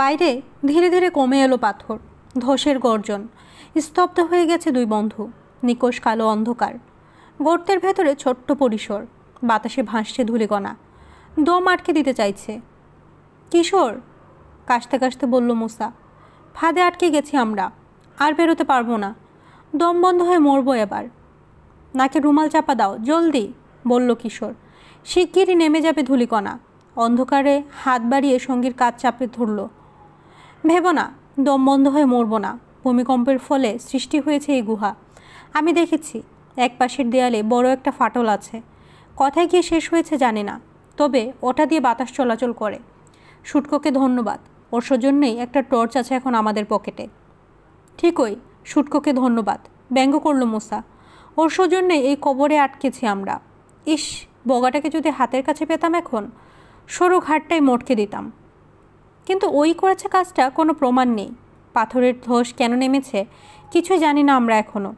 বাইরে ধীরে ধীরে কমে এলো পাথর ধসের গর্জন স্তব্ধ হয়ে গেছে দুই বন্ধু নিকোষ কালো অন্ধকার গর্তের ভেতরে ছোট্ট পরিসর বাতাসে ভাসছে ধুলিকণা দম আটকে দিতে চাইছে কিশোর কাশতে কাশতে বলল মুসা ফাঁদে আটকে গেছি আমরা আর বেরোতে পারবো না দম বন্ধ হয়ে মরবো এবার নাকে রুমাল চাপা দাও জলদি বলল কিশোর শিগগিরই নেমে যাবে ধুলিকণা অন্ধকারে হাত বাড়িয়ে সঙ্গীর কাজ চাপে ধরল ভেব না দম বন্ধ হয়ে মরব না ভূমিকম্পের ফলে সৃষ্টি হয়েছে এই গুহা আমি দেখেছি এক পাশের দেয়ালে বড় একটা ফাটল আছে কথায় গিয়ে শেষ হয়েছে জানি না তবে ওটা দিয়ে বাতাস চলাচল করে শুটকোকে ধন্যবাদ ওর সৌজন্যেই একটা টর্চ আছে এখন আমাদের পকেটে ঠিকই শুটকোকে ধন্যবাদ ব্যঙ্গ করল মুসা ওর সৌজন্যে এই কবরে আটকেছি আমরা ইস বগাটাকে যদি হাতের কাছে পেতাম এখন সরু ঘাটটাই মটকে দিতাম কিন্তু ওই করেছে কাজটা কোনো প্রমাণ নেই পাথরের ধস কেন নেমেছে কিছুই জানি না আমরা এখনও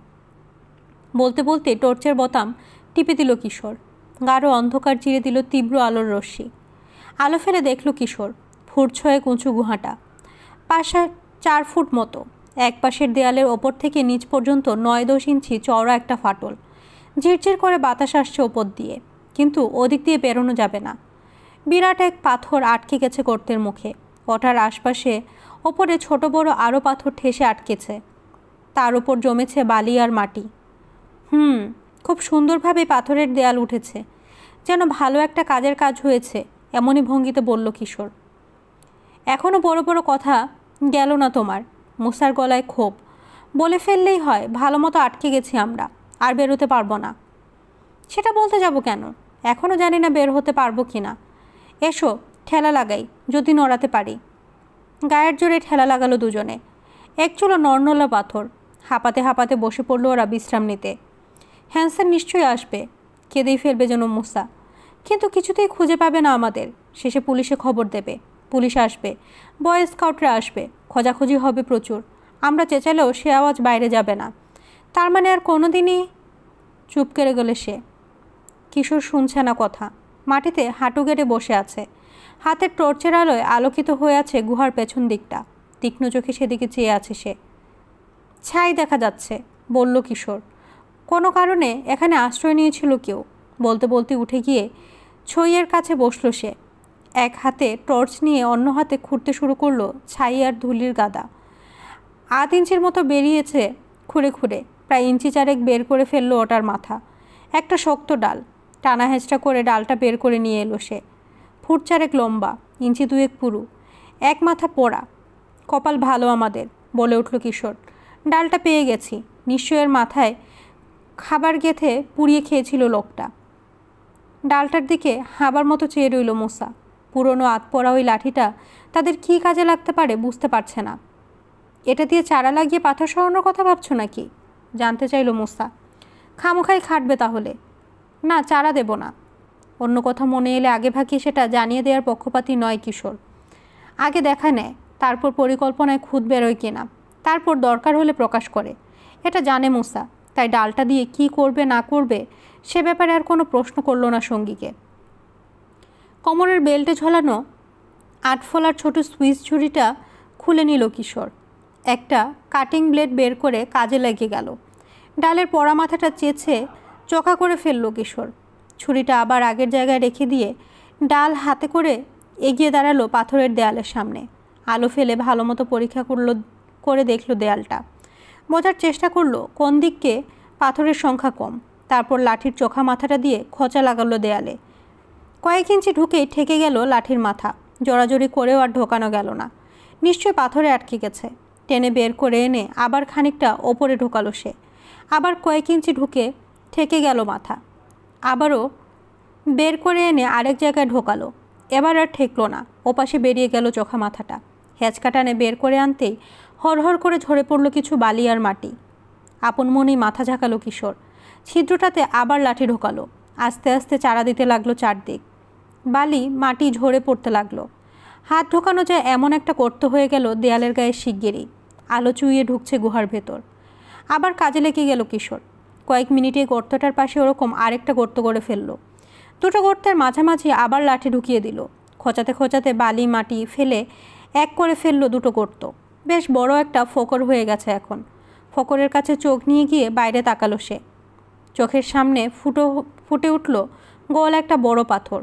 বলতে বলতে টর্চের বোতাম টিপে দিল কিশোর গাঢ় অন্ধকার চিরে দিল তীব্র আলোর রশ্মি আলো ফেলে দেখল কিশোর ফুট ছয়েক উঁচু গুহাটা পাশে চার ফুট মতো এক পাশের দেয়ালের ওপর থেকে নিচ পর্যন্ত নয় দশ ইঞ্চি চওড়া একটা ফাটল ঝিরঝির করে বাতাস আসছে ওপর দিয়ে কিন্তু ওদিক দিয়ে বেরোনো যাবে না বিরাট এক পাথর আটকে গেছে কর্তের মুখে কটার আশপাশে ওপরে ছোট বড় আরও পাথর ঠেসে আটকেছে তার ওপর জমেছে বালি আর মাটি হুম খুব সুন্দরভাবে পাথরের দেয়াল উঠেছে যেন ভালো একটা কাজের কাজ হয়েছে এমনই ভঙ্গিতে বলল কিশোর এখনও বড় বড় কথা গেল না তোমার মুসার গলায় ক্ষোভ বলে ফেললেই হয় ভালো মতো আটকে গেছি আমরা আর বেরোতে পারবো না সেটা বলতে যাব কেন এখনও জানি না বের হতে পারবো কি না এসো ঠেলা লাগাই যদি নড়াতে পারি গায়ের জোরে ঠেলা লাগালো দুজনে এক একচুলো নর্নলা পাথর হাঁপাতে হাঁপাতে বসে পড়লো ওরা বিশ্রাম নিতে হ্যান্সেন নিশ্চয়ই আসবে কেঁদেই ফেলবে যেন মুসা কিন্তু কিছুতেই খুঁজে পাবে না আমাদের শেষে পুলিশে খবর দেবে পুলিশ আসবে বয় স্কাউটরা আসবে খোঁজাখুঁজি হবে প্রচুর আমরা চেঁচালেও সে আওয়াজ বাইরে যাবে না তার মানে আর কোনোদিনই চুপ কেড়ে গেলে সে কিশোর শুনছে না কথা মাটিতে হাঁটু গেড়ে বসে আছে হাতের টর্চের আলোয় আলোকিত হয়ে আছে গুহার পেছন দিকটা তীক্ষ্ণ চোখে সেদিকে চেয়ে আছে সে ছাই দেখা যাচ্ছে বলল কিশোর কোনো কারণে এখানে আশ্রয় নিয়েছিল কেউ বলতে বলতে উঠে গিয়ে ছইয়ের কাছে বসল সে এক হাতে টর্চ নিয়ে অন্য হাতে খুঁড়তে শুরু করলো ছাই আর ধুলির গাদা আধ ইঞ্চির মতো বেরিয়েছে খুঁড়ে খুঁড়ে প্রায় ইঞ্চি চারেক বের করে ফেললো ওটার মাথা একটা শক্ত ডাল টানা হেঁচড়া করে ডালটা বের করে নিয়ে এলো সে ফুট চারেক লম্বা ইঞ্চি দুয়েক পুরু এক মাথা পোড়া কপাল ভালো আমাদের বলে উঠল কিশোর ডালটা পেয়ে গেছি নিশ্চয়ের মাথায় খাবার গেথে পুড়িয়ে খেয়েছিল লোকটা ডালটার দিকে হাবার মতো চেয়ে রইল মোসা পুরনো আতপড়া ওই লাঠিটা তাদের কি কাজে লাগতে পারে বুঝতে পারছে না এটা দিয়ে চারা লাগিয়ে পাথর সরানোর কথা ভাবছো নাকি জানতে চাইল মোসা খামোখাই খাটবে তাহলে না চারা দেব না অন্য কথা মনে এলে আগে ভাগে সেটা জানিয়ে দেওয়ার পক্ষপাতি নয় কিশোর আগে দেখা নেয় তারপর পরিকল্পনায় খুদ বেরোয় কিনা তারপর দরকার হলে প্রকাশ করে এটা জানে মুসা তাই ডালটা দিয়ে কি করবে না করবে সে ব্যাপারে আর কোনো প্রশ্ন করল না সঙ্গীকে কোমরের বেল্টে ঝোলানো আটফলার ছোট সুইচ ছুরিটা খুলে নিল কিশোর একটা কাটিং ব্লেড বের করে কাজে লেগে গেল ডালের পড়া মাথাটা চেছে চোখা করে ফেলল কিশোর ছুরিটা আবার আগের জায়গায় রেখে দিয়ে ডাল হাতে করে এগিয়ে দাঁড়ালো পাথরের দেয়ালের সামনে আলো ফেলে ভালো মতো পরীক্ষা করলো করে দেখলো দেয়ালটা বোঝার চেষ্টা করলো কোন দিককে পাথরের সংখ্যা কম তারপর লাঠির চোখা মাথাটা দিয়ে খোঁচা লাগালো দেয়ালে কয়েক ইঞ্চি ঢুকেই ঠেকে গেল লাঠির মাথা জোরাজোরি করেও আর ঢোকানো গেল না নিশ্চয় পাথরে আটকে গেছে টেনে বের করে এনে আবার খানিকটা ওপরে ঢোকালো সে আবার কয়েক ইঞ্চি ঢুকে ঠেকে গেল মাথা আবারও বের করে এনে আরেক জায়গায় ঢোকালো এবার আর ঠেকলো না ওপাশে বেরিয়ে গেল চোখা মাথাটা হেঁচকাটানে বের করে আনতেই হরহর করে ঝরে পড়ল কিছু বালি আর মাটি আপন মনেই মাথা ঝাঁকালো কিশোর ছিদ্রটাতে আবার লাঠি ঢোকালো আস্তে আস্তে চারা দিতে লাগলো চারদিক বালি মাটি ঝরে পড়তে লাগলো হাত ঢোকানো যায় এমন একটা করতে হয়ে গেল দেয়ালের গায়ে শিগগিরই আলো চুইয়ে ঢুকছে গুহার ভেতর আবার কাজে লেগে গেল কিশোর কয়েক মিনিটে গর্তটার পাশে ওরকম আরেকটা গর্ত করে ফেললো দুটো গর্তের মাঝামাঝি আবার লাঠি ঢুকিয়ে দিল খোঁচাতে খোঁচাতে বালি মাটি ফেলে এক করে ফেললো দুটো গর্ত বেশ বড় একটা ফোকর হয়ে গেছে এখন ফকরের কাছে চোখ নিয়ে গিয়ে বাইরে তাকালো সে চোখের সামনে ফুটো ফুটে উঠল গোল একটা বড় পাথর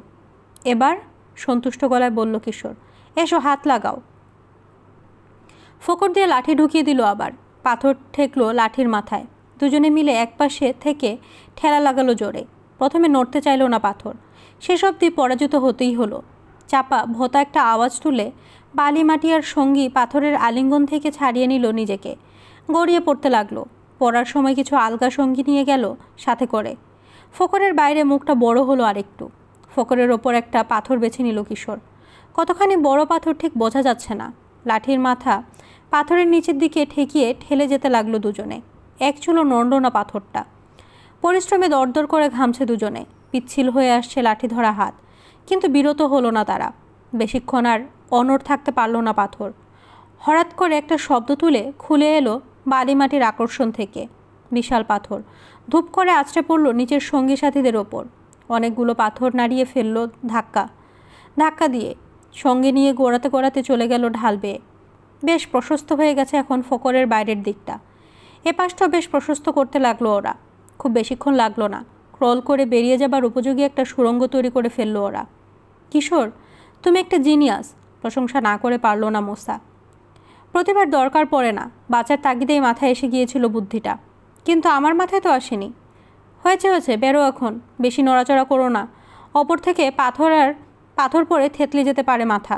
এবার সন্তুষ্ট গলায় বলল কিশোর এসো হাত লাগাও ফকর দিয়ে লাঠি ঢুকিয়ে দিল আবার পাথর ঠেকলো লাঠির মাথায় দুজনে মিলে একপাশে থেকে ঠেলা লাগালো জোরে প্রথমে নড়তে চাইল না পাথর সেসব দিয়ে পরাজিত হতেই হলো চাপা ভোতা একটা আওয়াজ তুলে বালি মাটিয়ার সঙ্গী পাথরের আলিঙ্গন থেকে ছাড়িয়ে নিল নিজেকে গড়িয়ে পড়তে লাগলো পড়ার সময় কিছু আলগা সঙ্গী নিয়ে গেল সাথে করে ফকরের বাইরে মুখটা বড় হলো আরেকটু ফোকরের ওপর একটা পাথর বেছে নিল কিশোর কতখানি বড় পাথর ঠিক বোঝা যাচ্ছে না লাঠির মাথা পাথরের নিচের দিকে ঠেকিয়ে ঠেলে যেতে লাগলো দুজনে এক চুলো নন্ডনা পাথরটা পরিশ্রমে দরদর করে ঘামছে দুজনে পিচ্ছিল হয়ে আসছে লাঠি ধরা হাত কিন্তু বিরত হলো না তারা বেশিক্ষণ আর অনড় থাকতে পারল না পাথর হঠাৎ করে একটা শব্দ তুলে খুলে এলো বালিমাটির আকর্ষণ থেকে বিশাল পাথর ধূপ করে আছড়ে পড়ল নিচের সঙ্গী সাথীদের ওপর অনেকগুলো পাথর নাড়িয়ে ফেলল ধাক্কা ধাক্কা দিয়ে সঙ্গে নিয়ে গোড়াতে গোড়াতে চলে গেল ঢাল বেয়ে বেশ প্রশস্ত হয়ে গেছে এখন ফকরের বাইরের দিকটা এ পাশটা বেশ প্রশস্ত করতে লাগলো ওরা খুব বেশিক্ষণ লাগলো না ক্রল করে বেরিয়ে যাবার উপযোগী একটা সুরঙ্গ তৈরি করে ফেললো ওরা কিশোর তুমি একটা জিনিয়াস প্রশংসা না করে পারল না মোসা প্রতিবার দরকার পড়ে না বাঁচার তাগিদেই মাথায় এসে গিয়েছিল বুদ্ধিটা কিন্তু আমার মাথায় তো আসেনি হয়েছে হয়েছে বেরো এখন বেশি নড়াচড়া করো না অপর থেকে পাথর আর পাথর পরে থেতলে যেতে পারে মাথা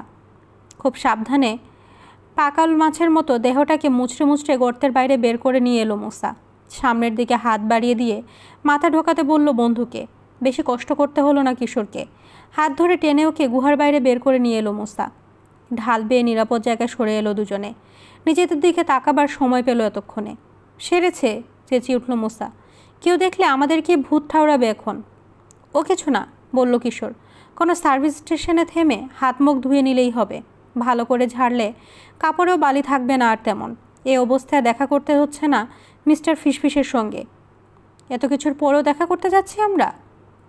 খুব সাবধানে কাকাল মাছের মতো দেহটাকে মুচড়ে মুচড়ে গর্তের বাইরে বের করে নিয়ে এলো মোসা সামনের দিকে হাত বাড়িয়ে দিয়ে মাথা ঢোকাতে বলল বন্ধুকে বেশি কষ্ট করতে হলো না কিশোরকে হাত ধরে টেনে ওকে গুহার বাইরে বের করে নিয়ে এলো মোসা ঢাল বেয়ে নিরাপদ জায়গায় সরে এলো দুজনে নিজেদের দিকে তাকাবার সময় পেল এতক্ষণে সেরেছে চেঁচিয়ে উঠল মোসা কেউ দেখলে আমাদেরকে ভূত ঠাউরাবে এখন ও কিছু না বলল কিশোর কোনো সার্ভিস স্টেশনে থেমে হাত মুখ ধুয়ে নিলেই হবে ভালো করে ঝাড়লে কাপড়েও বালি থাকবে না আর তেমন এ অবস্থায় দেখা করতে হচ্ছে না মিস্টার ফিসফিসের সঙ্গে এত কিছুর পরেও দেখা করতে যাচ্ছি আমরা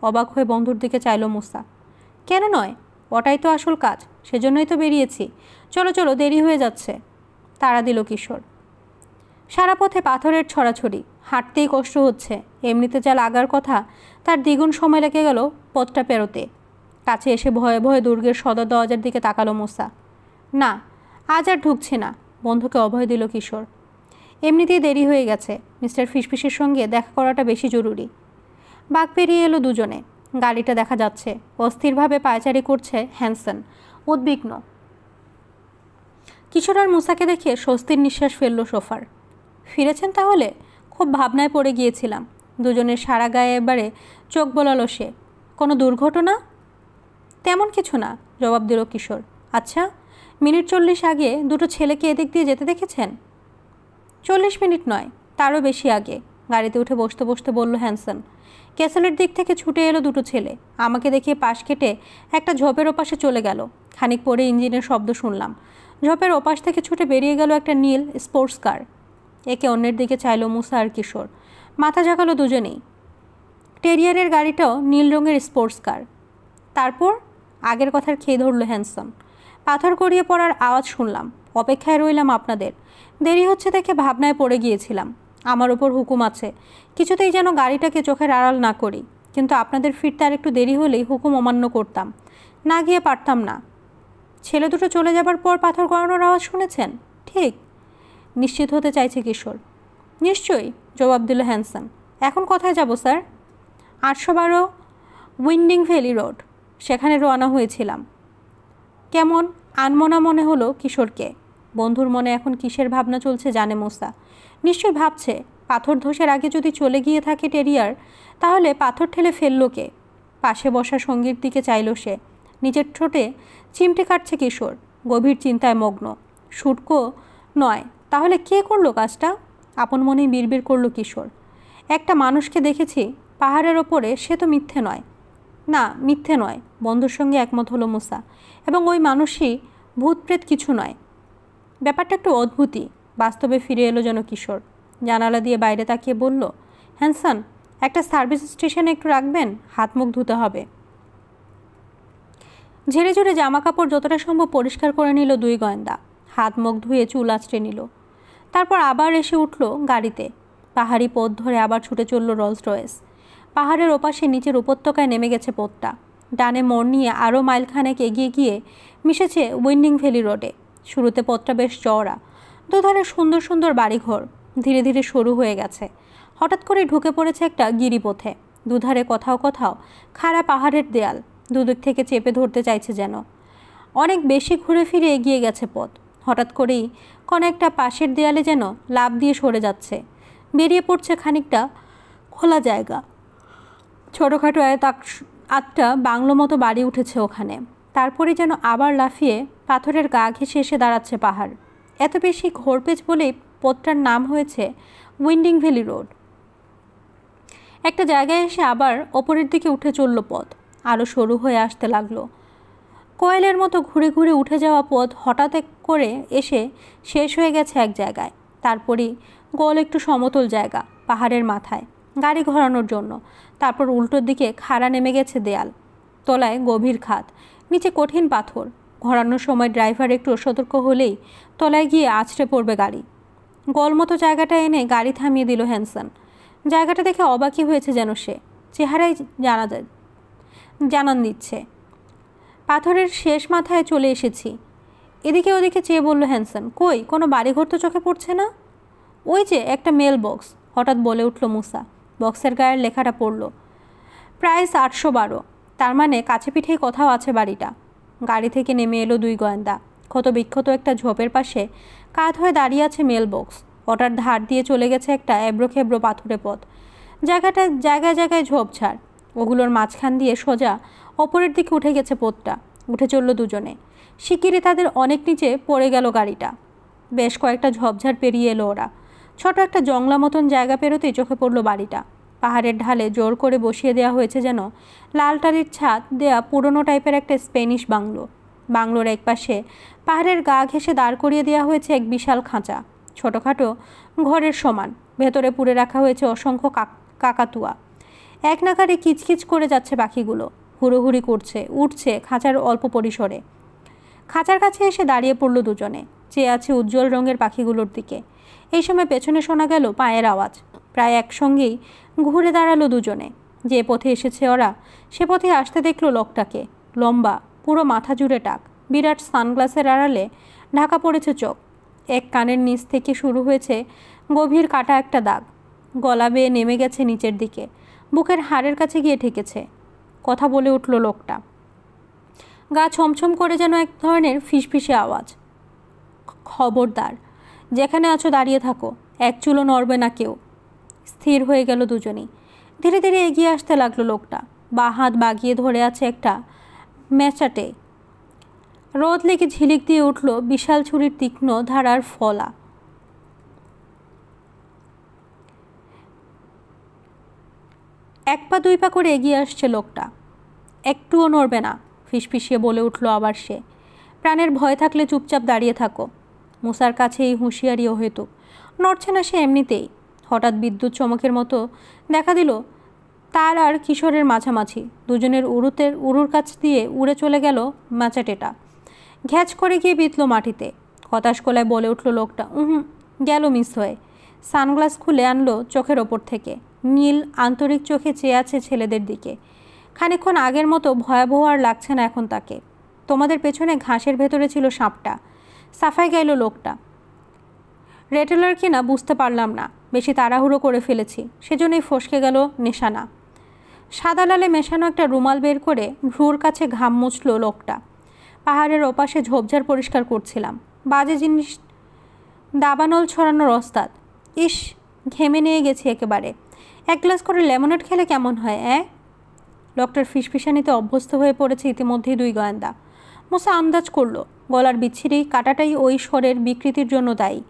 অবাক হয়ে বন্ধুর দিকে চাইল মুসা কেন নয় ওটাই তো আসল কাজ সেজন্যই তো বেরিয়েছি চলো চলো দেরি হয়ে যাচ্ছে তারা দিল কিশোর সারা পথে পাথরের ছড়াছড়ি হাঁটতেই কষ্ট হচ্ছে এমনিতে যা লাগার কথা তার দ্বিগুণ সময় লেগে গেল পথটা পেরোতে কাছে এসে ভয়ে ভয়ে দুর্গের সদর দরজার দিকে তাকালো মোসা না আজ আর ঢুকছে না বন্ধুকে অভয় দিল কিশোর এমনিতেই দেরি হয়ে গেছে মিস্টার ফিসফিসের সঙ্গে দেখা করাটা বেশি জরুরি বাঘ পেরিয়ে এলো দুজনে গাড়িটা দেখা যাচ্ছে অস্থিরভাবে পায়চারি করছে হ্যানসন উদ্বিগ্ন কিশোর আর মুসাকে দেখে স্বস্তির নিঃশ্বাস ফেলল সোফার ফিরেছেন তাহলে খুব ভাবনায় পড়ে গিয়েছিলাম দুজনের সারা গায়ে এবারে চোখ বলালো সে কোনো দুর্ঘটনা তেমন কিছু না জবাব দিল কিশোর আচ্ছা মিনিট চল্লিশ আগে দুটো ছেলেকে এদিক দিয়ে যেতে দেখেছেন চল্লিশ মিনিট নয় তারও বেশি আগে গাড়িতে উঠে বসতে বসতে বলল হ্যানসন ক্যাসেলের দিক থেকে ছুটে এলো দুটো ছেলে আমাকে দেখে পাশ কেটে একটা ঝোপের ওপাশে চলে গেল খানিক পরে ইঞ্জিনের শব্দ শুনলাম ঝোপের ওপাশ থেকে ছুটে বেরিয়ে গেল একটা নীল স্পোর্টস কার একে অন্যের দিকে চাইল মুসা আর কিশোর মাথা ঝাঁকালো দুজনেই টেরিয়ারের গাড়িটাও নীল রঙের স্পোর্টস কার তারপর আগের কথার খেয়ে ধরল হ্যানসন পাথর গড়িয়ে পড়ার আওয়াজ শুনলাম অপেক্ষায় রইলাম আপনাদের দেরি হচ্ছে দেখে ভাবনায় পড়ে গিয়েছিলাম আমার ওপর হুকুম আছে কিছুতেই যেন গাড়িটাকে চোখের আড়াল না করি কিন্তু আপনাদের ফিরতে আর একটু দেরি হলেই হুকুম অমান্য করতাম না গিয়ে পারতাম না ছেলে দুটো চলে যাবার পর পাথর গড়ানোর আওয়াজ শুনেছেন ঠিক নিশ্চিত হতে চাইছে কিশোর নিশ্চয়ই জবাব দিল হ্যান্সাম এখন কোথায় যাব স্যার আটশো বারো উইন্ডিং ভ্যালি রোড সেখানে রওনা হয়েছিলাম কেমন আনমনা মনে হলো কিশোরকে বন্ধুর মনে এখন কিসের ভাবনা চলছে জানে মোসা নিশ্চয়ই ভাবছে পাথর ধসের আগে যদি চলে গিয়ে থাকে টেরিয়ার তাহলে পাথর ঠেলে ফেললো কে পাশে বসা সঙ্গীর দিকে চাইল সে নিজের ঠোঁটে চিমটে কাটছে কিশোর গভীর চিন্তায় মগ্ন শুটকো নয় তাহলে কে করলো কাজটা আপন মনেই বিড়বিড় করলো কিশোর একটা মানুষকে দেখেছি পাহাড়ের ওপরে সে তো মিথ্যে নয় না মিথ্যে নয় বন্ধুর সঙ্গে একমত হলো মুসা এবং ওই মানুষই ভূতপ্রেত কিছু নয় ব্যাপারটা একটু অদ্ভুতই বাস্তবে ফিরে এলো যেন কিশোর জানালা দিয়ে বাইরে তাকিয়ে বলল হ্যানসান একটা সার্ভিস স্টেশনে একটু রাখবেন হাত মুখ ধুতে হবে ঝেড়ে ঝেড়ে জামা কাপড় যতটা সম্ভব পরিষ্কার করে নিল দুই গয়েন্দা হাত মুখ ধুয়ে চুল আঁচড়ে নিল তারপর আবার এসে উঠল গাড়িতে পাহাড়ি পথ ধরে আবার ছুটে চলল রলস রয়েস পাহাড়ের ওপাশে নিচের উপত্যকায় নেমে গেছে পথটা ডানে মোড় নিয়ে আরও মাইলখানেক এগিয়ে গিয়ে মিশেছে উইন্ডিং ভ্যালি রোডে শুরুতে পথটা বেশ চওড়া দুধারে সুন্দর সুন্দর বাড়িঘর ধীরে ধীরে সরু হয়ে গেছে হঠাৎ করে ঢুকে পড়েছে একটা গিরিপথে দুধারে কোথাও কোথাও খাড়া পাহাড়ের দেয়াল দুদিক থেকে চেপে ধরতে চাইছে যেন অনেক বেশি ঘুরে ফিরে এগিয়ে গেছে পথ হঠাৎ করেই কোনো একটা পাশের দেয়ালে যেন লাভ দিয়ে সরে যাচ্ছে বেরিয়ে পড়ছে খানিকটা খোলা জায়গা ছোটোখাটো এক আটটা বাংলো মতো বাড়ি উঠেছে ওখানে তারপরে যেন আবার লাফিয়ে পাথরের গা ঘেঁষে এসে দাঁড়াচ্ছে পাহাড় এত বেশি ঘোরপেচ বলেই পথটার নাম হয়েছে উইন্ডিং ভ্যালি রোড একটা জায়গায় এসে আবার ওপরের দিকে উঠে চলল পথ আরও সরু হয়ে আসতে লাগলো কয়েলের মতো ঘুরে ঘুরে উঠে যাওয়া পথ হঠাৎ করে এসে শেষ হয়ে গেছে এক জায়গায় তারপরই গোল একটু সমতল জায়গা পাহাড়ের মাথায় গাড়ি ঘোরানোর জন্য তারপর উল্টোর দিকে খাড়া নেমে গেছে দেয়াল তলায় গভীর খাত নিচে কঠিন পাথর ঘোরানোর সময় ড্রাইভার একটু সতর্ক হলেই তলায় গিয়ে আছড়ে পড়বে গাড়ি গোলমতো জায়গাটা এনে গাড়ি থামিয়ে দিল হ্যানসন জায়গাটা দেখে অবাকি হয়েছে যেন সে চেহারায় জানা যায় জানান দিচ্ছে পাথরের শেষ মাথায় চলে এসেছি এদিকে ওদিকে চেয়ে বলল হ্যানসন কই কোনো বাড়িঘর তো চোখে পড়ছে না ওই যে একটা মেল বক্স হঠাৎ বলে উঠল মুসা বক্সের গায়ের লেখাটা পড়ল প্রাইস আটশো বারো তার মানে কাছে পিঠেই কোথাও আছে বাড়িটা গাড়ি থেকে নেমে এলো দুই গোয়েন্দা ক্ষত বিক্ষত একটা ঝোপের পাশে কাত হয়ে দাঁড়িয়ে আছে মেলবক্স ওটার ধার দিয়ে চলে গেছে একটা এবড়োখেবড়ো পাথুরে পথ জায়গাটা জায়গায় জায়গায় ঝোপঝাড় ওগুলোর মাঝখান দিয়ে সোজা ওপরের দিকে উঠে গেছে পথটা উঠে চলল দুজনে শিকিরে তাদের অনেক নিচে পড়ে গেল গাড়িটা বেশ কয়েকটা ঝোপঝাড় পেরিয়ে এলো ওরা ছোট একটা জংলা মতন জায়গা পেরোতেই চোখে পড়ল বাড়িটা পাহাড়ের ঢালে জোর করে বসিয়ে দেওয়া হয়েছে যেন টালির ছাদ দেয়া পুরনো টাইপের একটা স্পেনিশ বাংলো বাংলোর একপাশে পাহাড়ের গা ঘেঁষে দাঁড় করিয়ে দেওয়া হয়েছে এক বিশাল খাঁচা ছোটোখাটো ঘরের সমান ভেতরে পুড়ে রাখা হয়েছে অসংখ্য কাকাতুয়া এক নাকারে কিচকিচ করে যাচ্ছে পাখিগুলো হুড়োহুড়ি করছে উঠছে খাঁচার অল্প পরিসরে খাঁচার কাছে এসে দাঁড়িয়ে পড়ল দুজনে চেয়ে আছে উজ্জ্বল রঙের পাখিগুলোর দিকে এই সময় পেছনে শোনা গেল পায়ের আওয়াজ প্রায় একসঙ্গেই ঘুরে দাঁড়ালো দুজনে যে পথে এসেছে ওরা সে পথে আসতে দেখলো লোকটাকে লম্বা পুরো মাথা জুড়ে টাক বিরাট সানগ্লাসের আড়ালে ঢাকা পড়েছে চোখ এক কানের নিচ থেকে শুরু হয়েছে গভীর কাটা একটা দাগ গলা বেয়ে নেমে গেছে নিচের দিকে বুকের হাড়ের কাছে গিয়ে ঠেকেছে কথা বলে উঠল লোকটা গা ছমছম করে যেন এক ধরনের ফিসফিসে আওয়াজ খবরদার যেখানে আছো দাঁড়িয়ে থাকো এক চুলো নড়বে না কেউ স্থির হয়ে গেল দুজনেই ধীরে ধীরে এগিয়ে আসতে লাগলো লোকটা বা হাত বাগিয়ে ধরে আছে একটা ম্যাচাটে রোদ লেগে ঝিলিক দিয়ে উঠল বিশাল ছুরির তীক্ষ্ণ ধারার ফলা এক পা দুই পা করে এগিয়ে আসছে লোকটা একটুও নড়বে না ফিসফিসিয়ে বলে উঠল আবার সে প্রাণের ভয় থাকলে চুপচাপ দাঁড়িয়ে থাকো মুসার কাছে এই হুঁশিয়ারিও হয়তো নড়ছে না সে এমনিতেই হঠাৎ বিদ্যুৎ চমকের মতো দেখা দিল তার আর কিশোরের মাঝামাঝি দুজনের উড়ুতের উড়ুর কাছ দিয়ে উড়ে চলে গেল ম্যাচাটেটা ঘ্যাচ করে গিয়ে বিতল মাটিতে হতাশ কোলায় বলে উঠল লোকটা উহ গেল মিস হয়ে সানগ্লাস খুলে আনলো চোখের ওপর থেকে নীল আন্তরিক চোখে চেয়ে আছে ছেলেদের দিকে খানিক্ষণ আগের মতো ভয়াবহ আর লাগছে না এখন তাকে তোমাদের পেছনে ঘাসের ভেতরে ছিল সাপটা সাফাই গেল লোকটা রেটেলার কিনা বুঝতে পারলাম না বেশি তাড়াহুড়ো করে ফেলেছি সেজন্যই ফসকে গেল নেশানা সাদা লালে মেশানো একটা রুমাল বের করে ভ্রুর কাছে ঘাম মুছল লোকটা পাহাড়ের ওপাশে ঝোপঝাড় পরিষ্কার করছিলাম বাজে জিনিস দাবানল ছড়ানোর অস্তাদ ইস ঘেমে নিয়ে গেছি একেবারে এক গ্লাস করে লেমনেড খেলে কেমন হয় অ্যাঁ লোকটার ফিসফিসানিতে অভ্যস্ত হয়ে পড়েছে ইতিমধ্যেই দুই গোয়েন্দা মোসা আন্দাজ করল গলার বিচ্ছিরি কাটাটাই ওই স্বরের বিকৃতির জন্য দায়ী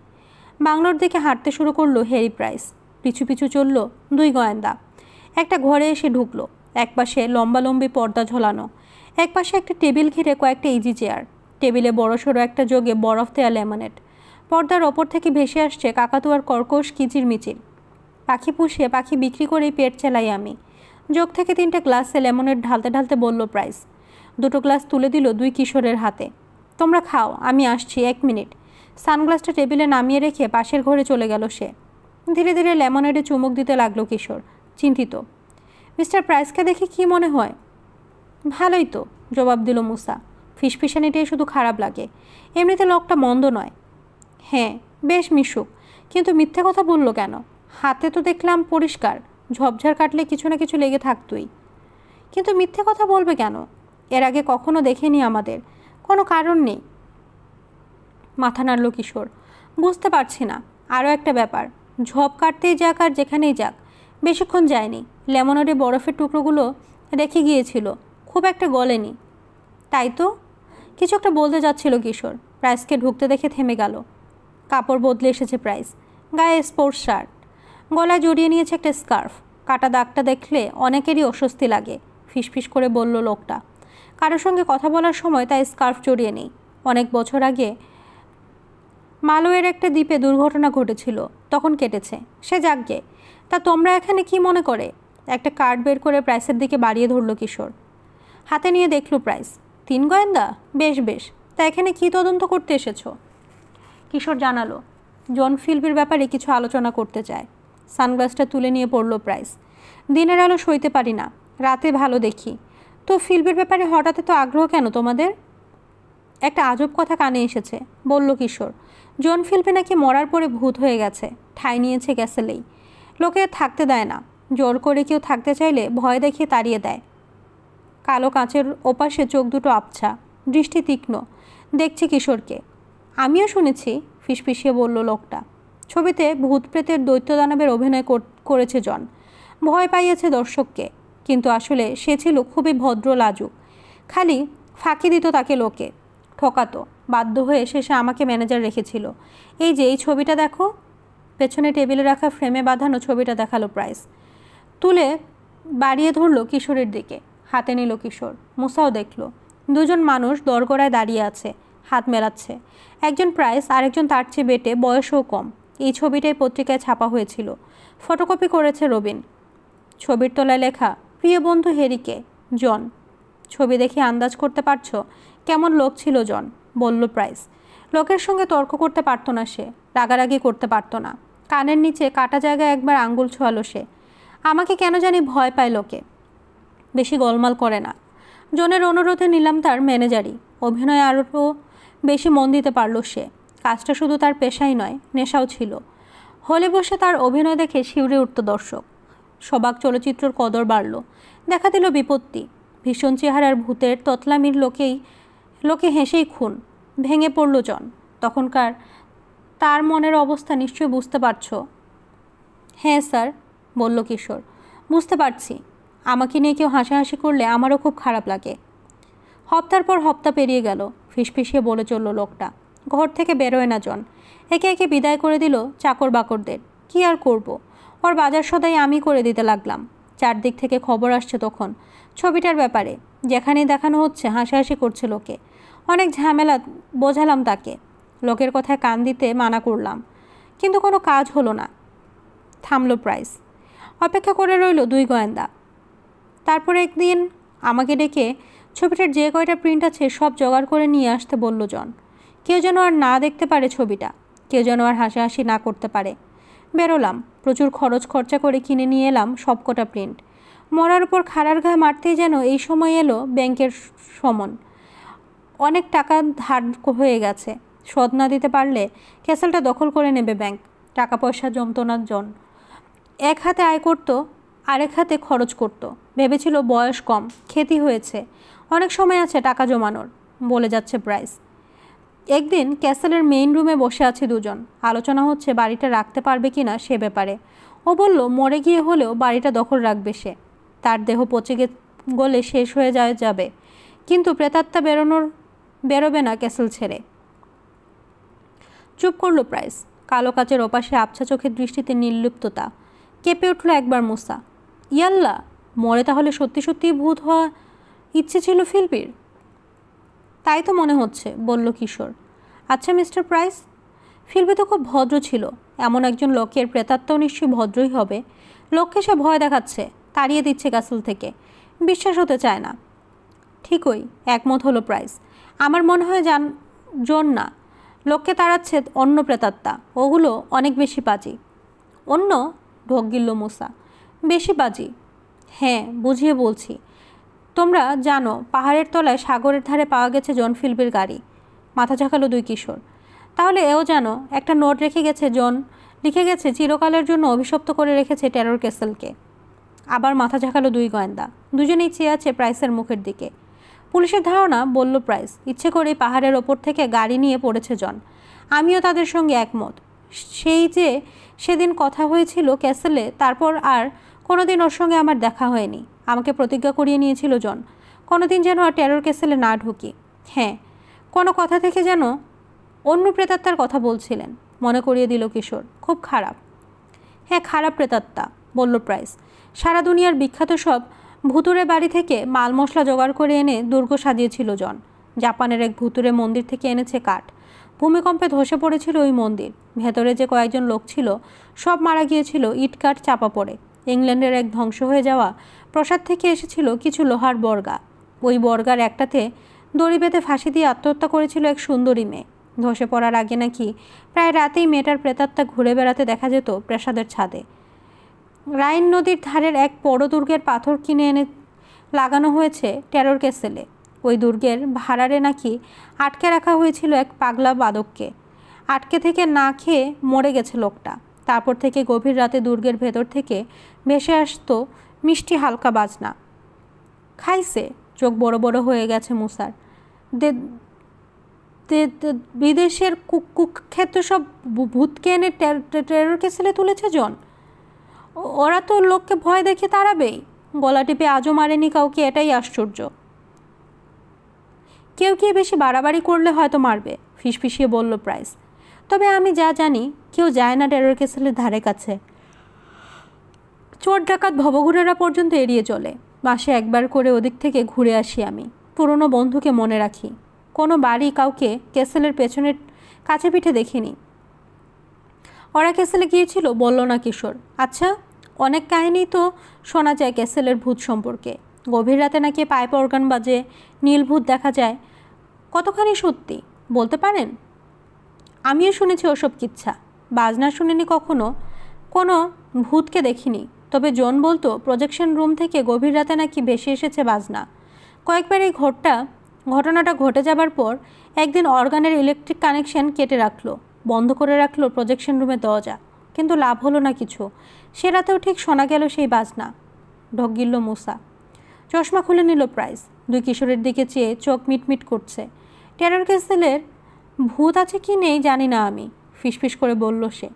বাংলোর দিকে হাঁটতে শুরু করলো হ্যারি প্রাইস পিছু পিছু চলল দুই গোয়েন্দা একটা ঘরে এসে ঢুকলো একপাশে লম্বালম্বি পর্দা ঝোলানো একপাশে একটা টেবিল ঘিরে কয়েকটা ইজি চেয়ার টেবিলে বড়সড় একটা যোগে বরফ দেয়া লেমনেট পর্দার ওপর থেকে ভেসে আসছে কাকাতুয়ার কর্কশ কিচির মিচির পাখি পুষে পাখি বিক্রি করেই পেট চালাই আমি যোগ থেকে তিনটা গ্লাসে লেমনেট ঢালতে ঢালতে বলল প্রাইস দুটো গ্লাস তুলে দিল দুই কিশোরের হাতে তোমরা খাও আমি আসছি এক মিনিট সানগ্লাসটা টেবিলে নামিয়ে রেখে পাশের ঘরে চলে গেল সে ধীরে ধীরে লেমনেডে চুমুক দিতে লাগলো কিশোর চিন্তিত মিস্টার প্রাইসকে দেখে কি মনে হয় ভালোই তো জবাব দিল মুসা ফিসফিসানিটাই শুধু খারাপ লাগে এমনিতে লোকটা মন্দ নয় হ্যাঁ বেশ মিশুক কিন্তু মিথ্যে কথা বলল কেন হাতে তো দেখলাম পরিষ্কার ঝপঝাড় কাটলে কিছু না কিছু লেগে থাকতই কিন্তু মিথ্যে কথা বলবে কেন এর আগে কখনো দেখেনি আমাদের কোনো কারণ নেই মাথা নাড়ল কিশোর বুঝতে পারছি না আরও একটা ব্যাপার ঝপ কাটতেই যাক আর যেখানেই যাক বেশিক্ষণ যায়নি লেমনডে বরফের টুকরোগুলো রেখে গিয়েছিল খুব একটা গলেনি তাই তো কিছু একটা বলতে যাচ্ছিল কিশোর প্রাইসকে ঢুকতে দেখে থেমে গেল কাপড় বদলে এসেছে প্রাইস গায়ে স্পোর্টস শার্ট গলায় জড়িয়ে নিয়েছে একটা স্কার্ফ কাটা দাগটা দেখলে অনেকেরই অস্বস্তি লাগে ফিসফিস করে বলল লোকটা কারোর সঙ্গে কথা বলার সময় তাই স্কার্ফ জড়িয়ে নেই অনেক বছর আগে মালয়ের একটা দ্বীপে দুর্ঘটনা ঘটেছিল তখন কেটেছে সে যাগ্যে তা তোমরা এখানে কি মনে করে একটা কার্ড বের করে প্রাইসের দিকে বাড়িয়ে ধরলো কিশোর হাতে নিয়ে দেখল প্রাইস তিন গোয়েন্দা বেশ বেশ তা এখানে কী তদন্ত করতে এসেছো কিশোর জানালো জন ফিল্পের ব্যাপারে কিছু আলোচনা করতে চায় সানগ্লাসটা তুলে নিয়ে পড়ল প্রাইস দিনের আলো সইতে পারি না রাতে ভালো দেখি তো ফিল্পের ব্যাপারে হঠাৎ তো আগ্রহ কেন তোমাদের একটা আজব কথা কানে এসেছে বলল কিশোর জন ফিল্পে নাকি মরার পরে ভূত হয়ে গেছে ঠাই নিয়েছে গ্যাসেলেই লোকে থাকতে দেয় না জোর করে কেউ থাকতে চাইলে ভয় দেখিয়ে তাড়িয়ে দেয় কালো কাঁচের ওপাশে চোখ দুটো আবছা দৃষ্টি তীক্ষ্ণ দেখছে কিশোরকে আমিও শুনেছি ফিসফিসিয়ে বলল লোকটা ছবিতে ভূত প্রেতের দৈত্য দানবের অভিনয় করেছে জন ভয় পাইয়েছে দর্শককে কিন্তু আসলে সে ছিল খুবই ভদ্র লাজুক খালি ফাঁকি দিত তাকে লোকে ঠকাতো বাধ্য হয়ে শেষে আমাকে ম্যানেজার রেখেছিল এই যে এই ছবিটা দেখো পেছনে টেবিলে রাখা ফ্রেমে বাঁধানো ছবিটা দেখালো প্রাইস তুলে বাড়িয়ে ধরল কিশোরের দিকে হাতে নিল কিশোর মুসাও দেখল দুজন মানুষ দরগড়ায় দাঁড়িয়ে আছে হাত মেলাচ্ছে একজন প্রাইস আরেকজন তার চেয়ে বেটে বয়সও কম এই ছবিটাই পত্রিকায় ছাপা হয়েছিল ফটোকপি করেছে রবিন ছবির তলায় লেখা প্রিয় বন্ধু হেরিকে জন ছবি দেখে আন্দাজ করতে পারছো কেমন লোক ছিল জন বলল প্রাইস লোকের সঙ্গে তর্ক করতে পারত না সে রাগারাগি করতে পারত না কানের নিচে কাটা জায়গায় একবার আঙ্গুল ছোঁয়ালো সে আমাকে কেন জানি ভয় পায় লোকে বেশি গোলমাল করে না জনের অনুরোধে নিলাম তার ম্যানেজারই অভিনয় আরও বেশি মন দিতে পারল সে কাজটা শুধু তার পেশাই নয় নেশাও ছিল হলে বসে তার অভিনয় দেখে শিউরে উঠত দর্শক সবাক চলচ্চিত্রর কদর বাড়ল দেখা দিল বিপত্তি ভীষণ চেহারার ভূতের তৎলামির লোকেই লোকে হেসেই খুন ভেঙে পড়ল জন তখনকার তার মনের অবস্থা নিশ্চয়ই বুঝতে পারছ হ্যাঁ স্যার বলল কিশোর বুঝতে পারছি আমাকে নিয়ে কেউ হাসাহাসি করলে আমারও খুব খারাপ লাগে হপ্তার পর হপ্তা পেরিয়ে গেল ফিসফিসিয়ে বলে চলল লোকটা ঘর থেকে বেরোয় না জন একে একে বিদায় করে দিল চাকর বাকরদের কি আর করব। ওর বাজার সদাই আমি করে দিতে লাগলাম চারদিক থেকে খবর আসছে তখন ছবিটার ব্যাপারে যেখানেই দেখানো হচ্ছে হাসাহাসি করছে লোকে অনেক ঝামেলা বোঝালাম তাকে লোকের কথায় কান দিতে মানা করলাম কিন্তু কোনো কাজ হলো না থামলো প্রাইস অপেক্ষা করে রইল দুই গোয়েন্দা তারপর একদিন আমাকে ডেকে ছবিটার যে কয়টা প্রিন্ট আছে সব জোগাড় করে নিয়ে আসতে বলল জন কেউ যেন আর না দেখতে পারে ছবিটা কেউ যেন আর হাসাহাসি না করতে পারে বেরোলাম প্রচুর খরচ খরচা করে কিনে নিয়ে এলাম সবকটা প্রিন্ট মরার উপর খাড়ার ঘা মারতেই যেন এই সময় এলো ব্যাংকের সমন অনেক টাকা ধার হয়ে গেছে শোধ না দিতে পারলে ক্যাসেলটা দখল করে নেবে ব্যাংক টাকা পয়সা জমত না জন এক হাতে আয় করত আরেক হাতে খরচ করত ভেবেছিল বয়স কম খেতি হয়েছে অনেক সময় আছে টাকা জমানোর বলে যাচ্ছে প্রাইস একদিন ক্যাসেলের মেইন রুমে বসে আছে দুজন আলোচনা হচ্ছে বাড়িটা রাখতে পারবে কি না সে ব্যাপারে ও বলল মরে গিয়ে হলেও বাড়িটা দখল রাখবে সে তার দেহ পচে গলে শেষ হয়ে যায় যাবে কিন্তু প্রেতাত্মা বেরোনোর বেরোবে না ক্যাসেল ছেড়ে চুপ করলো প্রাইস কালো কাচের ওপাশে আবছা চোখের দৃষ্টিতে নির্লিপ্ততা কেঁপে উঠল একবার মুসা ইয়াল্লা মরে তাহলে সত্যি সত্যি ভূত হওয়া ইচ্ছে ছিল ফিল্পির তাই তো মনে হচ্ছে বলল কিশোর আচ্ছা মিস্টার প্রাইস ফিল্পি তো খুব ভদ্র ছিল এমন একজন লোকের প্রেতাত্ম নিশ্চয়ই ভদ্রই হবে লোককে সে ভয় দেখাচ্ছে তাড়িয়ে দিচ্ছে ক্যাসেল থেকে বিশ্বাস হতে চায় না ঠিকই একমত হলো প্রাইস আমার মনে হয় যান জোর না লোককে তাড়াচ্ছে অন্য প্রেতাত্মা ওগুলো অনেক বেশি বাজি অন্য ঢোক গিলল মোসা বেশি বাজি হ্যাঁ বুঝিয়ে বলছি তোমরা জানো পাহাড়ের তলায় সাগরের ধারে পাওয়া গেছে জন ফিল্পের গাড়ি মাথা ঝাঁকালো দুই কিশোর তাহলে এও জানো একটা নোট রেখে গেছে জন লিখে গেছে চিরকালের জন্য অভিশপ্ত করে রেখেছে টেরর কেসেলকে আবার মাথা ঝাঁকালো দুই গোয়েন্দা দুজনেই চেয়ে আছে প্রাইসের মুখের দিকে পুলিশের ধারণা বলল প্রাইস ইচ্ছে করে পাহাড়ের ওপর থেকে গাড়ি নিয়ে পড়েছে জন আমিও তাদের সঙ্গে একমত সেই যে সেদিন কথা হয়েছিল ক্যাসেলে তারপর আর কোনোদিন ওর সঙ্গে আমার দেখা হয়নি আমাকে প্রতিজ্ঞা করিয়ে নিয়েছিল জন কোনোদিন যেন আর টেরর ক্যাসেলে না ঢুকি হ্যাঁ কোনো কথা থেকে যেন অন্য প্রেতাত্মার কথা বলছিলেন মনে করিয়ে দিল কিশোর খুব খারাপ হ্যাঁ খারাপ প্রেতাত্মা বলল প্রাইস সারা দুনিয়ার বিখ্যাত সব ভুতুরে বাড়ি থেকে মাল মশলা জোগাড় করে এনে দুর্গ সাজিয়েছিল জন জাপানের এক ভুতুরে মন্দির থেকে এনেছে কাঠ ভূমিকম্পে ধসে পড়েছিল ওই মন্দির ভেতরে যে কয়েকজন লোক ছিল সব মারা গিয়েছিল ইটকাঠ চাপা পড়ে ইংল্যান্ডের এক ধ্বংস হয়ে যাওয়া প্রসাদ থেকে এসেছিল কিছু লোহার বর্গা ওই বর্গার একটাতে দড়ি বেঁধে ফাঁসি দিয়ে আত্মহত্যা করেছিল এক সুন্দরী মেয়ে ধসে পড়ার আগে নাকি প্রায় রাতেই মেয়েটার প্রেতাত্মা ঘুরে বেড়াতে দেখা যেত প্রাসাদের ছাদে রাইন নদীর ধারের এক বড় দুর্গের পাথর কিনে এনে লাগানো হয়েছে টেরর ক্যাসেলে ওই দুর্গের ভাড়ারে নাকি আটকে রাখা হয়েছিল এক পাগলা বাদককে আটকে থেকে না খেয়ে মরে গেছে লোকটা তারপর থেকে গভীর রাতে দুর্গের ভেতর থেকে ভেসে আসতো মিষ্টি হালকা বাজনা খাইছে চোখ বড় বড় হয়ে গেছে মুসার বিদেশের ক্ষেত্র সব ভূতকে এনে টেরর কেসেলে তুলেছে জন ওরা তো লোককে ভয় দেখে তাড়াবেই গলা টিপে আজও মারেনি কাউকে এটাই আশ্চর্য কেউ কে বেশি বাড়াবাড়ি করলে হয়তো মারবে ফিসফিসিয়ে বলল প্রাইস তবে আমি যা জানি কেউ যায় না টেরর কেসেলের ধারে কাছে চোর ডাকাত ভবঘুরেরা পর্যন্ত এড়িয়ে চলে মাসে একবার করে ওদিক থেকে ঘুরে আসি আমি পুরনো বন্ধুকে মনে রাখি কোনো বাড়ি কাউকে কেসেলের পেছনের কাছে পিঠে দেখিনি ওরা ক্যাসেলে গিয়েছিল বলল না কিশোর আচ্ছা অনেক কাহিনী তো শোনা যায় ক্যাসেলের ভূত সম্পর্কে গভীর রাতে নাকি পাইপ অর্গান বাজে নীলভূত দেখা যায় কতখানি সত্যি বলতে পারেন আমিও শুনেছি ওসব কিচ্ছা বাজনা শুনিনি কখনো কোনো ভূতকে দেখিনি তবে জন বলতো প্রজেকশন রুম থেকে গভীর রাতে নাকি বেশি এসেছে বাজনা কয়েকবার এই ঘটটা ঘটনাটা ঘটে যাবার পর একদিন অর্গানের ইলেকট্রিক কানেকশন কেটে রাখলো বন্ধ করে রাখলো প্রজেকশন রুমের দরজা কিন্তু লাভ হলো না কিছু সে রাতেও ঠিক শোনা গেল সেই বাজনা ঢক গিলল মুসা চশমা খুলে নিল প্রাইস দুই কিশোরের দিকে চেয়ে চোখ মিটমিট করছে টেরর ক্যাসেলের ভূত আছে কি নেই জানি না আমি ফিসফিস করে বলল সে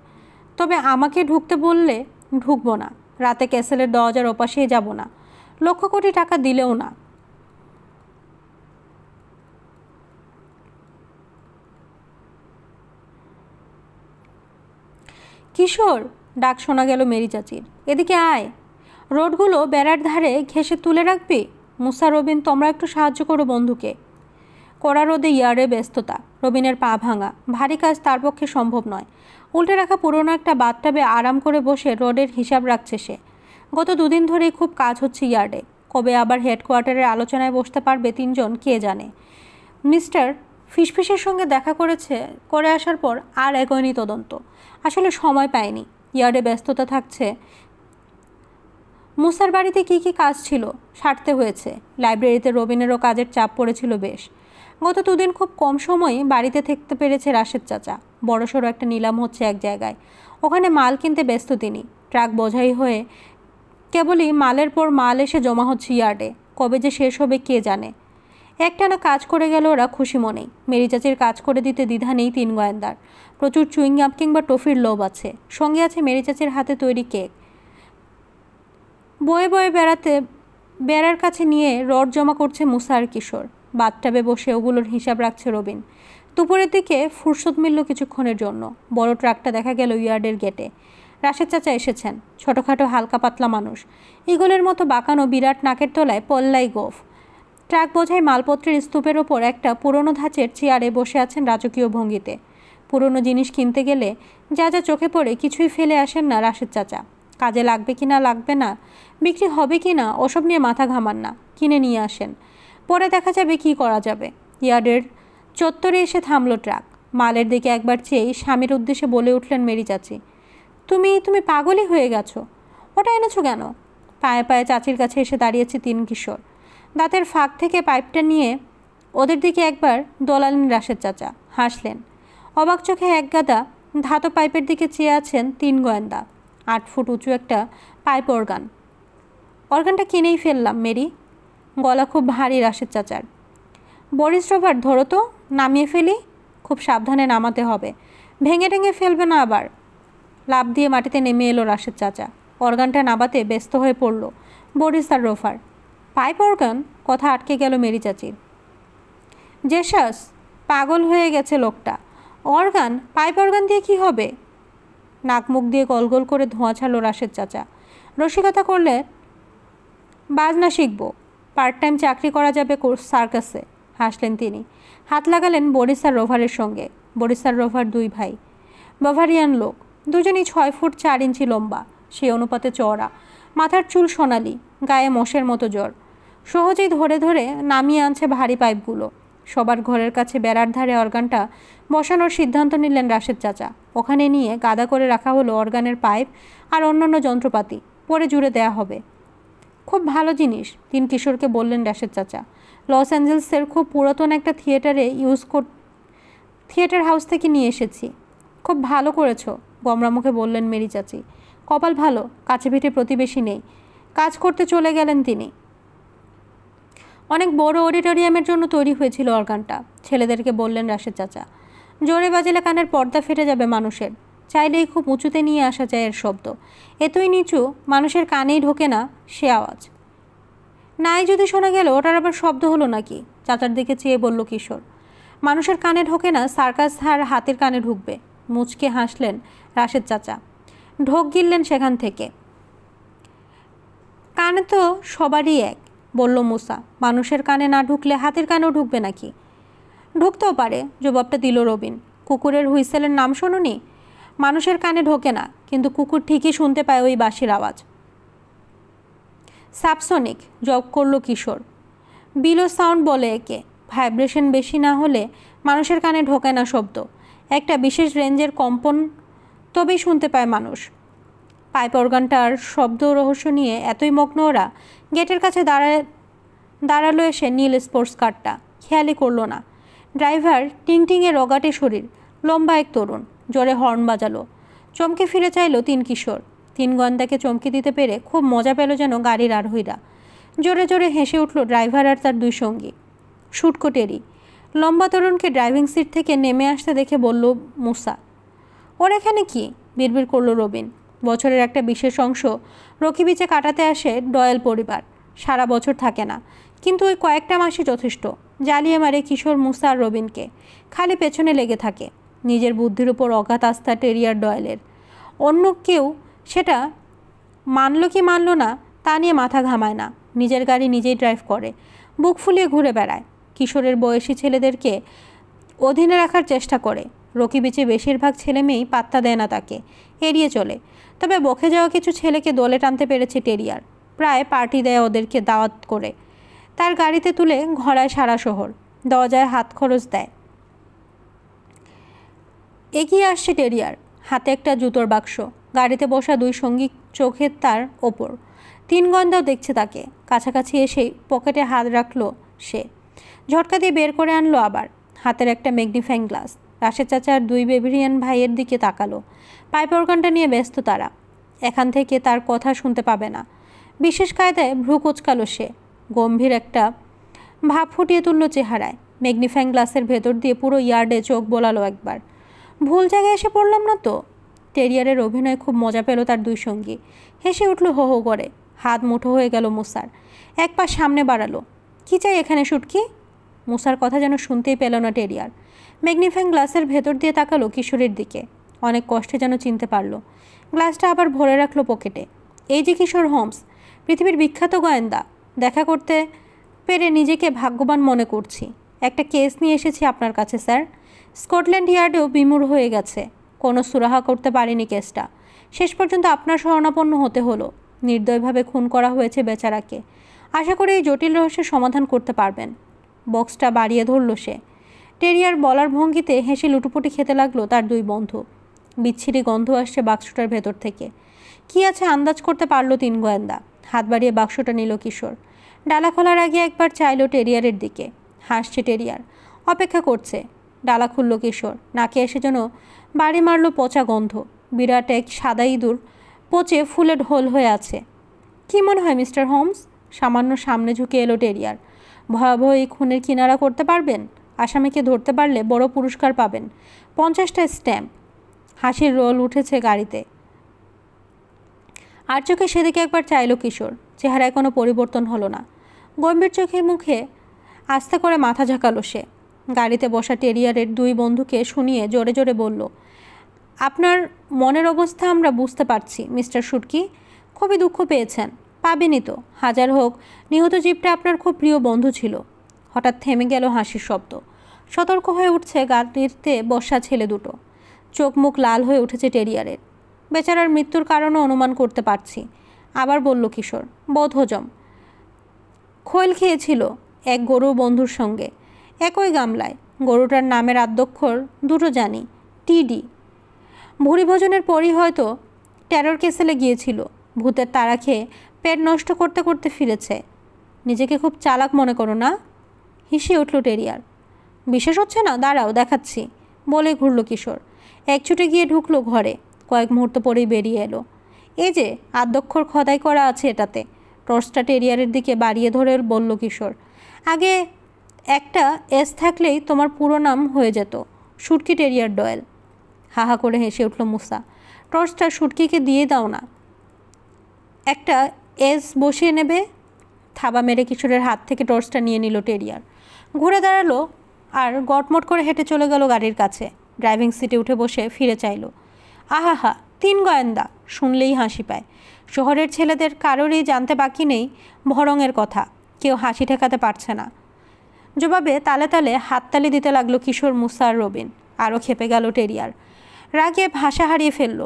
তবে আমাকে ঢুকতে বললে ঢুকবো না রাতে ক্যাসেলের দরজার ওপাশেই যাব না লক্ষ কোটি টাকা দিলেও না কিশোর ডাক শোনা গেল মেরি চাচির এদিকে আয় রোডগুলো বেড়ার ধারে ঘেসে তুলে রাখবি মুসা রবিন তোমরা একটু সাহায্য করো বন্ধুকে কড়া রোদে ইয়ারে ব্যস্ততা রবিনের পা ভাঙা ভারী কাজ তার পক্ষে সম্ভব নয় উল্টে রাখা পুরোনো একটা বাতটাবে আরাম করে বসে রোডের হিসাব রাখছে সে গত দুদিন ধরেই খুব কাজ হচ্ছে ইয়ার্ডে কবে আবার হেডকোয়ার্টারের আলোচনায় বসতে পারবে তিনজন কে জানে মিস্টার ফিসফিসের সঙ্গে দেখা করেছে করে আসার পর আর এগোয়নি তদন্ত আসলে সময় পায়নি ইয়ার্ডে ব্যস্ততা থাকছে মুসার বাড়িতে কি কি কাজ ছিল সারতে হয়েছে লাইব্রেরিতে রবিনেরও কাজের চাপ পড়েছিল বেশ গত দুদিন খুব কম সময়ে বাড়িতে থাকতে পেরেছে রাশেদ চাচা বড়সড় একটা নিলাম হচ্ছে এক জায়গায় ওখানে মাল কিনতে ব্যস্ত তিনি ট্রাক বোঝাই হয়ে কেবলই মালের পর মাল এসে জমা হচ্ছে ইয়ার্ডে কবে যে শেষ হবে কে জানে একটানা কাজ করে গেল ওরা খুশি মনেই মেরি চাচির কাজ করে দিতে দ্বিধা নেই তিন গোয়েন্দার প্রচুর চুইংগাম কিংবা টফির লোভ আছে সঙ্গে আছে মেরি চাচির হাতে তৈরি কেক বয়ে বয়ে বেড়াতে বেড়ার কাছে নিয়ে রড জমা করছে মুসার কিশোর বাথটাবে বসে ওগুলোর হিসাব রাখছে রবিন দুপুরের দিকে ফুরসত মিলল কিছুক্ষণের জন্য বড় ট্রাকটা দেখা গেল ইয়ার্ডের গেটে রাশেদ চাচা এসেছেন ছোটোখাটো হালকা পাতলা মানুষ ইগলের মতো বাঁকানো বিরাট নাকের তলায় পল্লাই গোফ ট্রাক বোঝাই মালপত্রের স্তূপের ওপর একটা পুরনো ধাঁচের চেয়ারে বসে আছেন রাজকীয় ভঙ্গিতে পুরনো জিনিস কিনতে গেলে যা যা চোখে পড়ে কিছুই ফেলে আসেন না রাশেদ চাচা কাজে লাগবে কি না লাগবে না বিক্রি হবে কি না ওসব নিয়ে মাথা ঘামান না কিনে নিয়ে আসেন পরে দেখা যাবে কি করা যাবে ইয়ার্ডের চত্বরে এসে থামলো ট্রাক মালের দিকে একবার চেয়েই স্বামীর উদ্দেশ্যে বলে উঠলেন মেরি চাচি তুমি তুমি পাগলই হয়ে গেছো ওটা এনেছো কেন পায়ে পায়ে চাচির কাছে এসে দাঁড়িয়েছে তিন কিশোর দাঁতের ফাঁক থেকে পাইপটা নিয়ে ওদের দিকে একবার দোলালেন রাশেদ চাচা হাসলেন অবাক চোখে এক গাদা ধাতু পাইপের দিকে চেয়ে আছেন তিন গোয়েন্দা আট ফুট উঁচু একটা পাইপ অর্গান অর্গানটা কিনেই ফেললাম মেরি গলা খুব ভারী রাশেদ চাচার বরিস রোভার ধরো তো নামিয়ে ফেলি খুব সাবধানে নামাতে হবে ভেঙে টেঙে ফেলবে না আবার লাভ দিয়ে মাটিতে নেমে এলো রাশেদ চাচা অর্গানটা নামাতে ব্যস্ত হয়ে পড়ল বরিস তার রোফার পাইপ অর্গান কথা আটকে গেল মেরি চাচির জেসাস পাগল হয়ে গেছে লোকটা অর্গান পাইপ অর্গান দিয়ে কি হবে নাক মুখ দিয়ে গলগল করে ধোঁয়া ছাড়ল রাশের চাচা রসিকতা করলে বাজনা শিখব পার্ট টাইম চাকরি করা যাবে সার্কাসে হাসলেন তিনি হাত লাগালেন বরিসার রোভারের সঙ্গে বরিসার রোভার দুই ভাই বভারিয়ান লোক দুজনই ছয় ফুট চার ইঞ্চি লম্বা সেই অনুপাতে চওড়া মাথার চুল সোনালি গায়ে মোষের মতো জ্বর সহজেই ধরে ধরে নামিয়ে আনছে ভারী পাইপগুলো সবার ঘরের কাছে বেড়ার ধারে অর্গানটা বসানোর সিদ্ধান্ত নিলেন রাশেদ চাচা ওখানে নিয়ে গাদা করে রাখা হলো অর্গানের পাইপ আর অন্যান্য যন্ত্রপাতি পরে জুড়ে দেয়া হবে খুব ভালো জিনিস তিন কিশোরকে বললেন রাশেদ চাচা লস অ্যাঞ্জেলসের খুব পুরাতন একটা থিয়েটারে ইউজ কর থিয়েটার হাউস থেকে নিয়ে এসেছি খুব ভালো করেছো গমরামুখে বললেন মেরি চাচি কপাল ভালো কাছে পিঠে প্রতিবেশী নেই কাজ করতে চলে গেলেন তিনি অনেক বড় অডিটোরিয়ামের জন্য তৈরি হয়েছিল অর্গানটা ছেলেদেরকে বললেন রাশেদ চাচা জোরে বাজিলে কানের পর্দা ফেটে যাবে মানুষের চাইলেই খুব উঁচুতে নিয়ে আসা যায় এর শব্দ এতই নিচু মানুষের কানেই ঢোকে না সে আওয়াজ নাই যদি শোনা গেল ওটার আবার শব্দ হলো নাকি চাচার দিকে চেয়ে বলল কিশোর মানুষের কানে ঢোকে না সার্কাস হার হাতের কানে ঢুকবে মুচকে হাসলেন রাশেদ চাচা ঢোক গিললেন সেখান থেকে কানে তো সবারই এক বলল মুসা মানুষের কানে না ঢুকলে হাতির কানেও ঢুকবে নাকি ঢুকতেও পারে জবাবটা দিল রবিন কুকুরের হুইসেলের নাম শুনুনি মানুষের কানে ঢোকে না কিন্তু কুকুর ঠিকই শুনতে পায় ওই বাঁশির আওয়াজ স্যাপসনিক জব করল কিশোর বিলো সাউন্ড বলে একে ভাইব্রেশন বেশি না হলে মানুষের কানে ঢোকে না শব্দ একটা বিশেষ রেঞ্জের কম্পন তবেই শুনতে পায় মানুষ পাইপ অর্গানটার শব্দ রহস্য নিয়ে এতই মগ্ন ওরা গেটের কাছে দাঁড়ায় দাঁড়ালো এসে নীল স্পোর্টস কারটা খেয়ালই করল না ড্রাইভার টিংটিংয়ে রগাটে শরীর লম্বা এক তরুণ জোরে হর্ন বাজালো চমকে ফিরে চাইল তিন কিশোর তিন গন্দাকে চমকে দিতে পেরে খুব মজা পেল যেন গাড়ির আরোহীরা জোরে জোরে হেসে উঠল ড্রাইভার আর তার দুই সঙ্গী শুটকো টেরি লম্বা তরুণকে ড্রাইভিং সিট থেকে নেমে আসতে দেখে বলল মুসা ওর এখানে কি বিড়বিড় করল রবিন বছরের একটা বিশেষ অংশ রকি বিচে কাটাতে আসে ডয়েল পরিবার সারা বছর থাকে না কিন্তু ওই কয়েকটা মাসই যথেষ্ট জ্বালিয়ে মারে কিশোর মুসার আর রবিনকে খালি পেছনে লেগে থাকে নিজের বুদ্ধির উপর অগাধ আস্থা টেরিয়ার ডয়েলের অন্য কেউ সেটা মানল কি মানল না তা নিয়ে মাথা ঘামায় না নিজের গাড়ি নিজেই ড্রাইভ করে বুক ফুলিয়ে ঘুরে বেড়ায় কিশোরের বয়সী ছেলেদেরকে অধীনে রাখার চেষ্টা করে রকি বেচে বেশিরভাগ ছেলে মেয়েই পাত্তা দেয় না তাকে এড়িয়ে চলে তবে বকে যাওয়া কিছু ছেলেকে দলে টানতে পেরেছে টেরিয়ার প্রায় পার্টি দেয় ওদেরকে দাওয়াত করে তার গাড়িতে তুলে ঘরায় সারা শহর দরজায় হাত খরচ দেয় এগিয়ে আসছে টেরিয়ার হাতে একটা জুতোর বাক্স গাড়িতে বসা দুই সঙ্গী চোখের তার ওপর তিন গন্ধাও দেখছে তাকে কাছাকাছি এসেই পকেটে হাত রাখলো সে ঝটকা দিয়ে বের করে আনলো আবার হাতের একটা ম্যাগনিফাইং গ্লাস রাশেদ চাচার দুই বেবিরিয়ান ভাইয়ের দিকে তাকালো পাইপ অর্গানটা নিয়ে ব্যস্ত তারা এখান থেকে তার কথা শুনতে পাবে না বিশেষ কায়দায় ভ্রু কোচকালো সে গম্ভীর একটা ভাব ফুটিয়ে তুলল চেহারায় ম্যাগনিফাইং গ্লাসের ভেতর দিয়ে পুরো ইয়ার্ডে চোখ বোলালো একবার ভুল জায়গায় এসে পড়লাম না তো টেরিয়ারের অভিনয় খুব মজা পেল তার দুই সঙ্গী হেসে উঠল হো হো করে হাত মুঠো হয়ে গেল মুসার এক পা সামনে বাড়ালো কী চাই এখানে শুটকি মুসার কথা যেন শুনতেই পেল না টেরিয়ার ম্যাগনিফাইং গ্লাসের ভেতর দিয়ে তাকালো কিশোরের দিকে অনেক কষ্টে যেন চিনতে পারল গ্লাসটা আবার ভরে রাখলো পকেটে এই যে কিশোর হোমস পৃথিবীর বিখ্যাত গোয়েন্দা দেখা করতে পেরে নিজেকে ভাগ্যবান মনে করছি একটা কেস নিয়ে এসেছি আপনার কাছে স্যার স্কটল্যান্ড ইয়ার্ডেও বিমূর হয়ে গেছে কোনো সুরাহা করতে পারেনি কেসটা শেষ পর্যন্ত আপনার শরণাপন্ন হতে হলো নির্দয়ভাবে খুন করা হয়েছে বেচারাকে আশা করি এই জটিল রহস্যের সমাধান করতে পারবেন বক্সটা বাড়িয়ে ধরল সে টেরিয়ার বলার ভঙ্গিতে হেসে লুটোপুটি খেতে লাগলো তার দুই বন্ধু বিচ্ছিরি গন্ধ আসছে বাক্সটার ভেতর থেকে কি আছে আন্দাজ করতে পারলো তিন গোয়েন্দা হাত বাড়িয়ে বাক্সটা নিল কিশোর ডালা খোলার আগে একবার চাইল টেরিয়ারের দিকে হাসছে টেরিয়ার অপেক্ষা করছে ডালা খুলল কিশোর নাকে এসে যেন বাড়ি মারল পচা গন্ধ বিরাট এক সাদা ইঁদুর পচে ফুলে ঢোল হয়ে আছে কি মনে হয় মিস্টার হোমস সামান্য সামনে ঝুঁকে এলো টেরিয়ার ভয়াবহ এই খুনের কিনারা করতে পারবেন আসামিকে ধরতে পারলে বড় পুরস্কার পাবেন পঞ্চাশটা স্ট্যাম্প হাসির রোল উঠেছে গাড়িতে আর চোখে সেদিকে একবার চাইল কিশোর চেহারায় কোনো পরিবর্তন হলো না গম্ভীর চোখে মুখে আস্তে করে মাথা ঝাঁকালো সে গাড়িতে বসা টেরিয়ারের দুই বন্ধুকে শুনিয়ে জোরে জোরে বলল আপনার মনের অবস্থা আমরা বুঝতে পারছি মিস্টার শুটকি খুবই দুঃখ পেয়েছেন পাবেনই তো হাজার হোক নিহত জীবটা আপনার খুব প্রিয় বন্ধু ছিল হঠাৎ থেমে গেল হাসির শব্দ সতর্ক হয়ে উঠছে গাড়িতে বসা ছেলে দুটো চোখ মুখ লাল হয়ে উঠেছে টেরিয়ারের বেচারার মৃত্যুর কারণও অনুমান করতে পারছি আবার বলল কিশোর বোধ হজম খেয়েছিল এক গরু বন্ধুর সঙ্গে একই গামলায় গরুটার নামের আদ্যক্ষর দুটো জানি টিডি ভোজনের পরই হয়তো টেরর কেসেলে গিয়েছিল ভূতের তারা খেয়ে পেট নষ্ট করতে করতে ফিরেছে নিজেকে খুব চালাক মনে করো না হিসে উঠল টেরিয়ার বিশেষ হচ্ছে না দাঁড়াও দেখাচ্ছি বলে ঘুরল কিশোর এক ছুটে গিয়ে ঢুকলো ঘরে কয়েক মুহূর্ত পরেই বেরিয়ে এলো এই যে আদ্যক্ষর খদাই করা আছে এটাতে টর্চটা টেরিয়ারের দিকে বাড়িয়ে ধরে বলল কিশোর আগে একটা এস থাকলেই তোমার পুরো নাম হয়ে যেত সুটকি টেরিয়ার ডয়েল হাহা করে হেসে উঠল মুসা টর্চটা সুটকিকে দিয়ে দাও না একটা এস বসিয়ে নেবে থাবা মেরে কিশোরের হাত থেকে টর্চটা নিয়ে নিল টেরিয়ার ঘুরে দাঁড়ালো আর গটমট করে হেঁটে চলে গেল গাড়ির কাছে ড্রাইভিং সিটে উঠে বসে ফিরে চাইল আহাহা তিন গোয়েন্দা শুনলেই হাসি পায় শহরের ছেলেদের কারোরই জানতে বাকি নেই ভরঙের কথা কেউ হাসি ঠেকাতে পারছে না জবাবে তালে তালে হাততালি দিতে লাগলো কিশোর মুসার রবিন আরও খেপে গেল টেরিয়ার রাগে ভাষা হারিয়ে ফেলল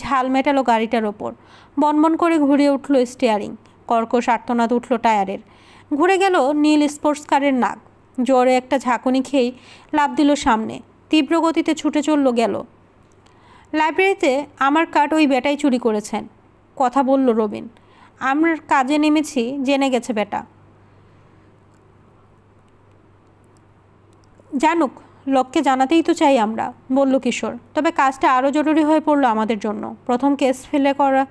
ঝাল মেটালো গাড়িটার ওপর বনবন করে ঘুরিয়ে উঠল স্টিয়ারিং কর্কশ আর্তনাদ উঠল টায়ারের ঘুরে গেল নীল স্পোর্টস কারের নাক জোরে একটা ঝাঁকুনি খেয়েই লাভ দিল সামনে তীব্র গতিতে ছুটে চলল গেল লাইব্রেরিতে আমার কার্ড ওই বেটাই চুরি করেছেন কথা বলল রবিন আমরা কাজে নেমেছি জেনে গেছে বেটা জানুক লোককে জানাতেই তো চাই আমরা বলল কিশোর তবে কাজটা আরও জরুরি হয়ে পড়লো আমাদের জন্য প্রথম কেস ফেলে করা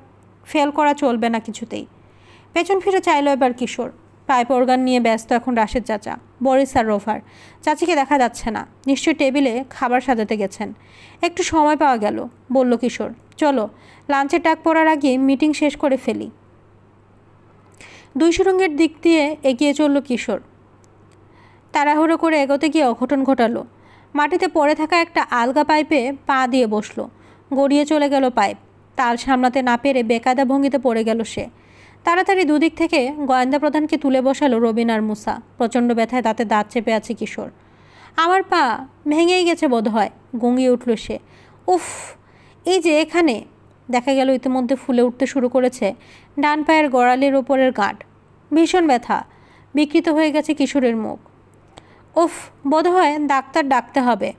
ফেল করা চলবে না কিছুতেই পেছন ফিরে চাইল এবার কিশোর পাইপ অর্গান নিয়ে ব্যস্ত এখন রাশেদ চাচা বরিস আর রোভার চাচিকে দেখা যাচ্ছে না নিশ্চয়ই টেবিলে খাবার সাজাতে গেছেন একটু সময় পাওয়া গেল বলল কিশোর চলো লাঞ্চের টাক পড়ার আগে মিটিং শেষ করে ফেলি দুই সুরঙ্গের দিক দিয়ে এগিয়ে চলল কিশোর তাড়াহুড়ো করে এগোতে গিয়ে অঘটন ঘটালো মাটিতে পড়ে থাকা একটা আলগা পাইপে পা দিয়ে বসলো গড়িয়ে চলে গেল পাইপ তাল সামলাতে না পেরে বেকায়দা ভঙ্গিতে পড়ে গেল সে তাড়াতাড়ি দুদিক থেকে গোয়েন্দা প্রধানকে তুলে বসালো রবিন আর মুসা প্রচণ্ড ব্যথায় তাতে দাঁত চেপে আছে কিশোর আমার পা ভেঙেই গেছে বোধ হয় গঙ্গিয়ে উঠল সে উফ এই যে এখানে দেখা গেল ইতিমধ্যে ফুলে উঠতে শুরু করেছে ডান পায়ের গড়ালের ওপরের গাঁট ভীষণ ব্যথা বিকৃত হয়ে গেছে কিশোরের মুখ উফ বোধ হয় ডাক্তার ডাকতে হবে